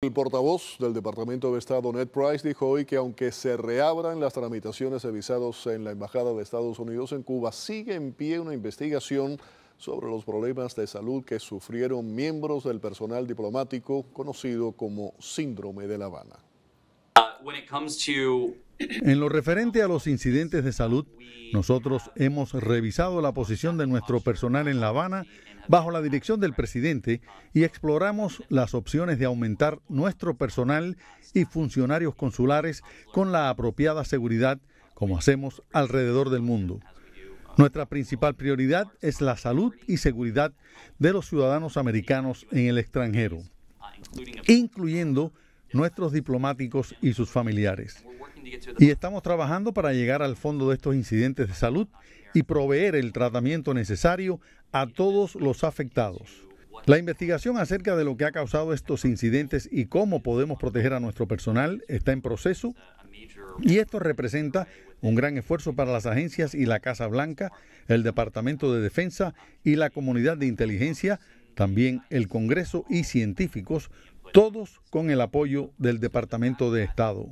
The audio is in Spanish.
El portavoz del Departamento de Estado, Ned Price, dijo hoy que aunque se reabran las tramitaciones de visados en la Embajada de Estados Unidos en Cuba, sigue en pie una investigación sobre los problemas de salud que sufrieron miembros del personal diplomático conocido como Síndrome de La Habana. En lo referente a los incidentes de salud, nosotros hemos revisado la posición de nuestro personal en La Habana bajo la dirección del presidente y exploramos las opciones de aumentar nuestro personal y funcionarios consulares con la apropiada seguridad como hacemos alrededor del mundo. Nuestra principal prioridad es la salud y seguridad de los ciudadanos americanos en el extranjero, incluyendo nuestros diplomáticos y sus familiares. Y estamos trabajando para llegar al fondo de estos incidentes de salud y proveer el tratamiento necesario a todos los afectados. La investigación acerca de lo que ha causado estos incidentes y cómo podemos proteger a nuestro personal está en proceso y esto representa un gran esfuerzo para las agencias y la Casa Blanca, el Departamento de Defensa y la comunidad de inteligencia también el Congreso y científicos, todos con el apoyo del Departamento de Estado.